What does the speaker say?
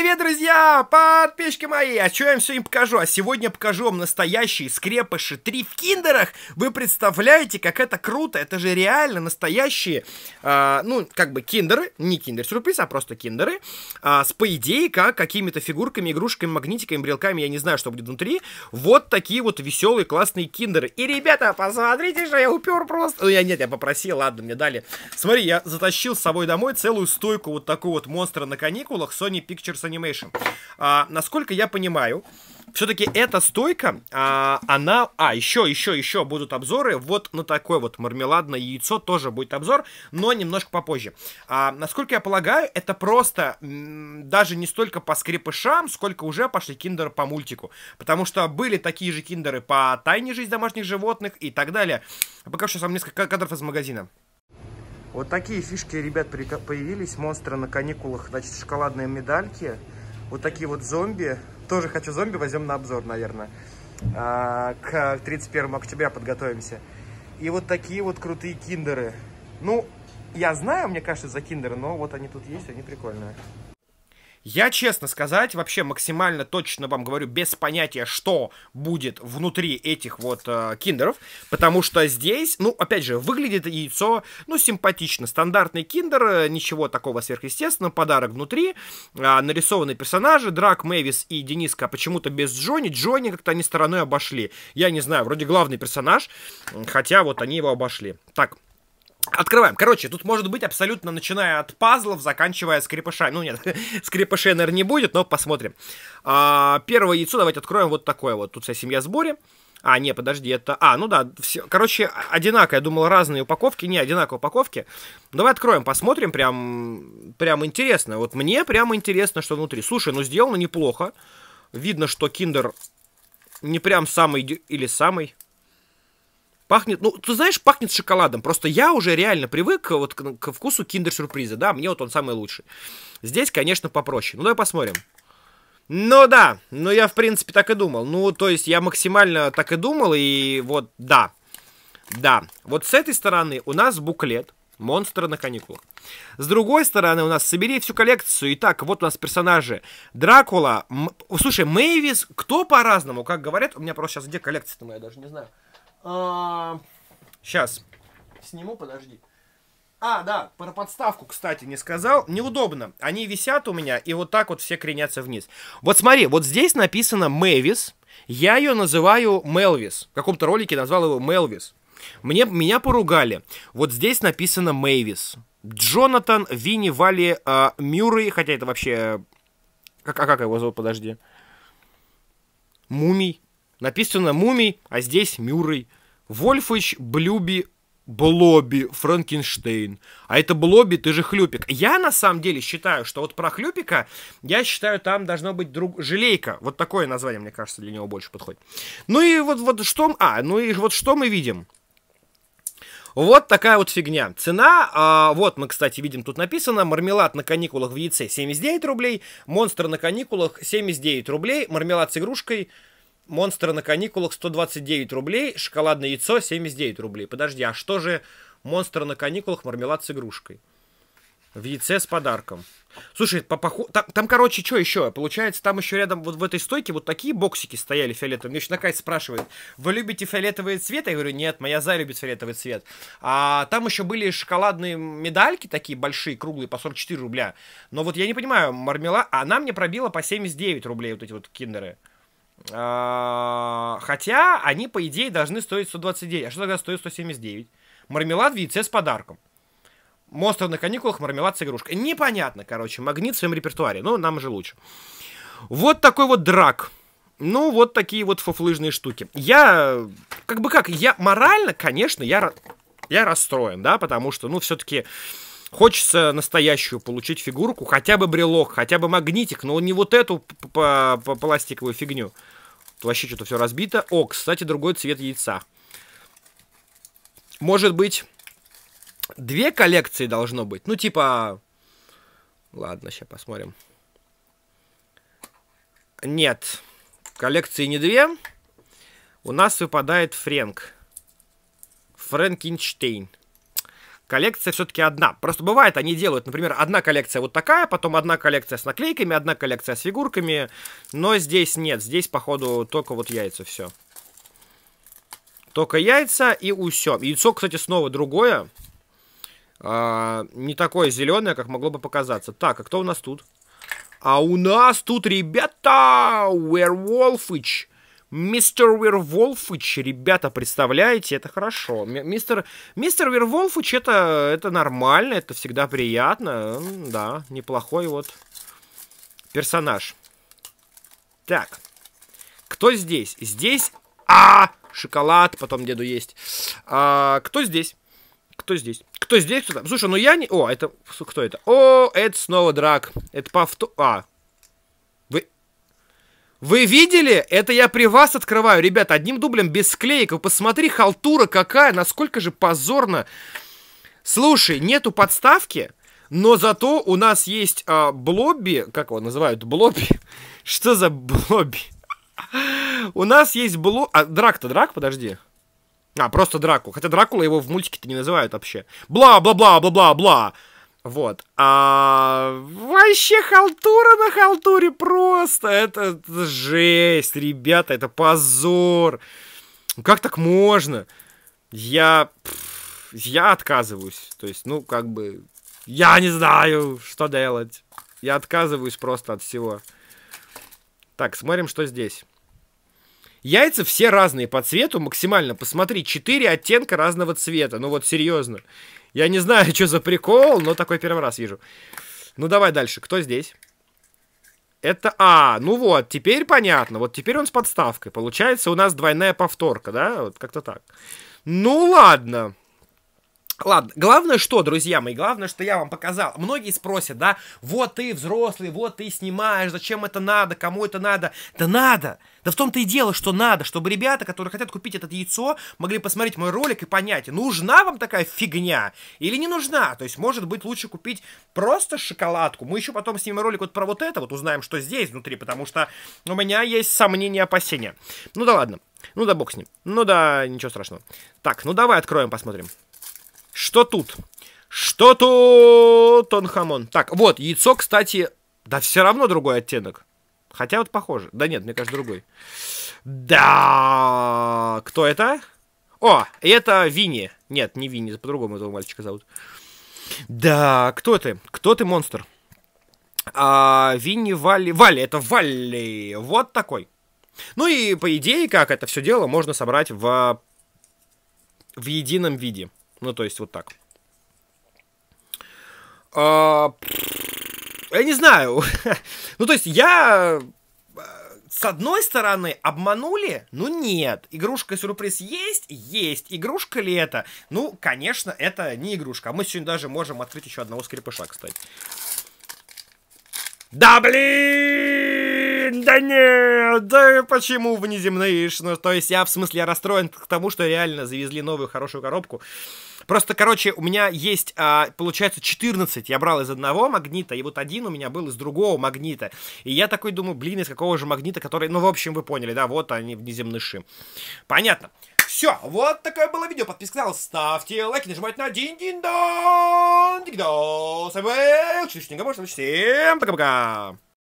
привет, друзья! Подписчики мои! А что я вам сегодня покажу? А сегодня покажу вам настоящие скрепыши 3 в киндерах. Вы представляете, как это круто? Это же реально настоящие, э, ну, как бы киндеры. Не киндер-сюрприз, а просто киндеры. Э, с, по идее, как какими-то фигурками, игрушками, магнитиками, брелками. Я не знаю, что будет внутри. Вот такие вот веселые, классные киндеры. И, ребята, посмотрите же, я упер просто. Ну, я а нет, я попросил, ладно, мне дали. Смотри, я затащил с собой домой целую стойку вот такого вот монстра на каникулах Sony Pictures Animation. А, насколько я понимаю, все-таки эта стойка, а, она... А, еще, еще, еще будут обзоры. Вот на такое вот мармеладное яйцо тоже будет обзор, но немножко попозже. А, насколько я полагаю, это просто даже не столько по скрипышам, сколько уже пошли киндеры по мультику. Потому что были такие же киндеры по тайне жизни домашних животных и так далее. А пока что сам несколько кадров из магазина. Вот такие фишки, ребят, появились. Монстры на каникулах, значит, шоколадные медальки. Вот такие вот зомби. Тоже хочу зомби, возьмем на обзор, наверное. А, к 31 октября подготовимся. И вот такие вот крутые киндеры. Ну, я знаю, мне кажется, за киндеры, но вот они тут есть, они прикольные. Я, честно сказать, вообще максимально точно вам говорю, без понятия, что будет внутри этих вот э, киндеров, потому что здесь, ну, опять же, выглядит яйцо, ну, симпатично. Стандартный киндер, э, ничего такого сверхъестественного, подарок внутри, э, нарисованы персонажи, Драк, Мэвис и Дениска почему-то без Джонни. Джонни как-то они стороной обошли. Я не знаю, вроде главный персонаж, хотя вот они его обошли. Так, открываем. Короче, тут может быть абсолютно начиная от пазлов, заканчивая скрипышами. Ну нет, скрипышей, наверное, не будет, но посмотрим. А, первое яйцо давайте откроем вот такое вот. Тут вся семья в сборе. А, не, подожди, это... А, ну да, все. Короче, одинаково, я думал, разные упаковки. Не, одинаковые упаковки. Давай откроем, посмотрим, прям... Прям интересно. Вот мне прям интересно, что внутри. Слушай, ну сделано неплохо. Видно, что киндер не прям самый... Или самый... Пахнет, ну, ты знаешь, пахнет шоколадом. Просто я уже реально привык э, вот к, ну, к вкусу киндер-сюрприза, да, мне вот он самый лучший. Здесь, конечно, попроще. Ну, давай посмотрим. Ну да, ну я в принципе так и думал. Ну, то есть я максимально так и думал, и вот да. Да, вот с этой стороны у нас буклет «Монстры на каникулах». С другой стороны у нас «Собери всю коллекцию». Итак, вот у нас персонажи Дракула, М... слушай, Мэйвис, кто по-разному, как говорят, у меня просто сейчас где коллекция-то моя, даже не знаю. Сейчас. А, Сниму, подожди. А, да, про подставку, кстати, не сказал. Неудобно. Они висят у меня, и вот так вот все кренятся вниз. Вот смотри, вот здесь написано Мэвис. Я ее называю Мелвис. В каком-то ролике назвал его Мелвис. Мне, меня поругали. Вот здесь написано Мэвис. Джонатан Винни Вали э, Мюррей, хотя это вообще... Как, а как его зовут, подожди? Мумий написано «Мумий», а здесь «Мюррей». Вольфович, Блюби, Блоби, Франкенштейн. А это Блоби, ты же Хлюпик. Я на самом деле считаю, что вот про Хлюпика, я считаю, там должно быть друг... Желейка. Вот такое название, мне кажется, для него больше подходит. Ну и вот, вот что... А, ну и вот что мы видим? Вот такая вот фигня. Цена, а, вот мы, кстати, видим, тут написано, мармелад на каникулах в яйце 79 рублей, монстр на каникулах 79 рублей, мармелад с игрушкой Монстры на каникулах 129 рублей, шоколадное яйцо 79 рублей. Подожди, а что же монстры на каникулах, мармелад с игрушкой? В яйце с подарком. Слушай, по поху... там, там, короче, что еще? Получается, там еще рядом вот в этой стойке вот такие боксики стояли фиолетовые. Мне еще наконец спрашивает, вы любите фиолетовый цвет? Я говорю, нет, моя за любит фиолетовый цвет. А там еще были шоколадные медальки такие большие, круглые, по 44 рубля. Но вот я не понимаю, мармелад... Она мне пробила по 79 рублей вот эти вот киндеры. А, хотя они, по идее, должны стоить 129. А что тогда стоит 179? Мармелад в яйце с подарком. Монстр на каникулах, мармелад с игрушкой. Непонятно, короче. Магнит в своем репертуаре. Ну, нам же лучше. Вот такой вот драк. Ну, вот такие вот фуфлыжные штуки. Я, как бы как, я морально, конечно, я, я расстроен, да, потому что, ну, все-таки хочется настоящую получить фигурку, хотя бы брелок, хотя бы магнитик, но не вот эту п -п пластиковую фигню. Вообще что-то все разбито. О, кстати, другой цвет яйца. Может быть, две коллекции должно быть? Ну, типа... Ладно, сейчас посмотрим. Нет, коллекции не две. У нас выпадает Фрэнк. Фрэнкенштейн коллекция все-таки одна. Просто бывает, они делают, например, одна коллекция вот такая, потом одна коллекция с наклейками, одна коллекция с фигурками, но здесь нет, здесь, походу, только вот яйца, все. Только яйца и усё. Яйцо, кстати, снова другое. А, не такое зеленое, как могло бы показаться. Так, а кто у нас тут? А у нас тут, ребята, Werewolfич. Мистер Верволфыч, ребята, представляете, это хорошо. Мистер, мистер Верволфыч, это, это нормально, это всегда приятно. Да, неплохой вот персонаж. Так, кто здесь? Здесь... А, шоколад, потом деду есть. А, кто здесь? Кто здесь? Кто здесь? Кто там? Слушай, ну я не... О, это... Кто это? О, это снова драк. Это повтор... А, вы видели? Это я при вас открываю, ребят, одним дублем без склейков. Посмотри, халтура какая, насколько же позорно. Слушай, нету подставки, но зато у нас есть э, блобби, как его называют, блобби. Что за блобби? У нас есть бло... А, драк-то драк, подожди. А, просто драку. Хотя Дракула его в мультике-то не называют вообще. Бла-бла-бла-бла-бла-бла. Вот. А вообще халтура на халтуре просто. Это, это жесть, ребята, это позор. Как так можно? Я... Я отказываюсь. То есть, ну, как бы... Я не знаю, что делать. Я отказываюсь просто от всего. Так, смотрим, что здесь. Яйца все разные по цвету, максимально. Посмотри, 4 оттенка разного цвета. Ну вот, серьезно. Я не знаю, что за прикол, но такой первый раз вижу. Ну давай дальше, кто здесь? Это А, ну вот, теперь понятно. Вот теперь он с подставкой. Получается, у нас двойная повторка, да? Вот как-то так. Ну ладно. Ладно, главное что, друзья мои, главное, что я вам показал. Многие спросят, да, вот ты взрослый, вот ты снимаешь, зачем это надо, кому это надо? Да надо! Да в том-то и дело, что надо, чтобы ребята, которые хотят купить это яйцо, могли посмотреть мой ролик и понять, нужна вам такая фигня или не нужна. То есть, может быть, лучше купить просто шоколадку. Мы еще потом снимем ролик вот про вот это, вот узнаем, что здесь внутри, потому что у меня есть сомнения, опасения. Ну да ладно, ну да бог с ним, ну да ничего страшного. Так, ну давай откроем, посмотрим. Что тут? Что тут, Тонхамон? Так, вот, яйцо, кстати, да все равно другой оттенок. Хотя вот похоже. Да нет, мне кажется, другой. Да, кто это? О, это Винни. Нет, не Винни, по-другому этого мальчика зовут. Да, кто ты? Кто ты, монстр? А, Винни Валли... Валли, это Валли. Вот такой. Ну и по идее, как это все дело можно собрать в, в едином виде. Ну, то есть вот так. А, я не знаю. ну, то есть я... Э, с одной стороны, обманули? Ну нет. Игрушка-сюрприз есть? Есть. Игрушка ли это? Ну, конечно, это не игрушка. А мы сегодня даже можем открыть еще одного скрипыша, кстати. Да блин! да нет, да почему внеземные? Ну, то есть я в смысле расстроен к тому, что реально завезли новую хорошую коробку. Просто, короче, у меня есть, а, получается, 14 я брал из одного магнита, и вот один у меня был из другого магнита. И я такой думаю, блин, из какого же магнита, который... Ну, в общем, вы поняли, да, вот они, внеземные Понятно. Все, вот такое было видео. Подписывайтесь на ставьте лайки, нажимайте на дин дин дон дик дон С вами был Всем пока-пока.